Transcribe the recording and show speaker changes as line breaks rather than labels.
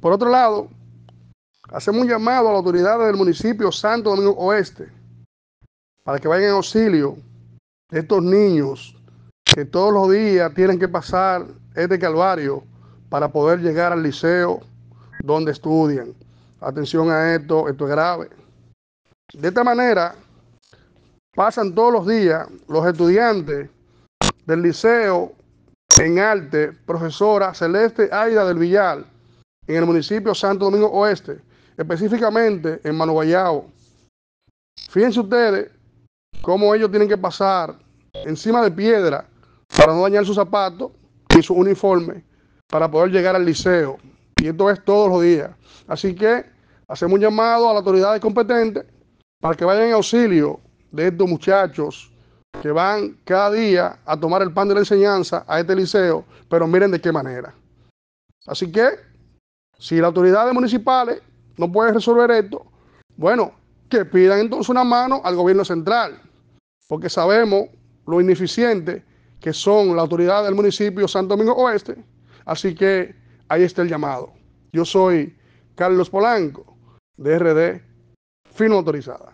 Por otro lado, hacemos un llamado a las autoridades del municipio Santo Domingo Oeste para que vayan en auxilio de estos niños que todos los días tienen que pasar este calvario para poder llegar al liceo donde estudian. Atención a esto, esto es grave. De esta manera, pasan todos los días los estudiantes del liceo en arte, profesora Celeste Aida del Villal en el municipio Santo Domingo Oeste, específicamente en Mano Fíjense ustedes cómo ellos tienen que pasar encima de piedra para no dañar sus zapatos y su uniforme para poder llegar al liceo. Y esto es todos los días. Así que hacemos un llamado a las autoridades competentes para que vayan en auxilio de estos muchachos que van cada día a tomar el pan de la enseñanza a este liceo, pero miren de qué manera. Así que si las autoridades municipales no pueden resolver esto, bueno, que pidan entonces una mano al gobierno central, porque sabemos lo ineficiente que son las autoridades del municipio Santo Domingo Oeste. Así que ahí está el llamado. Yo soy Carlos Polanco, de RD, Firma Autorizada.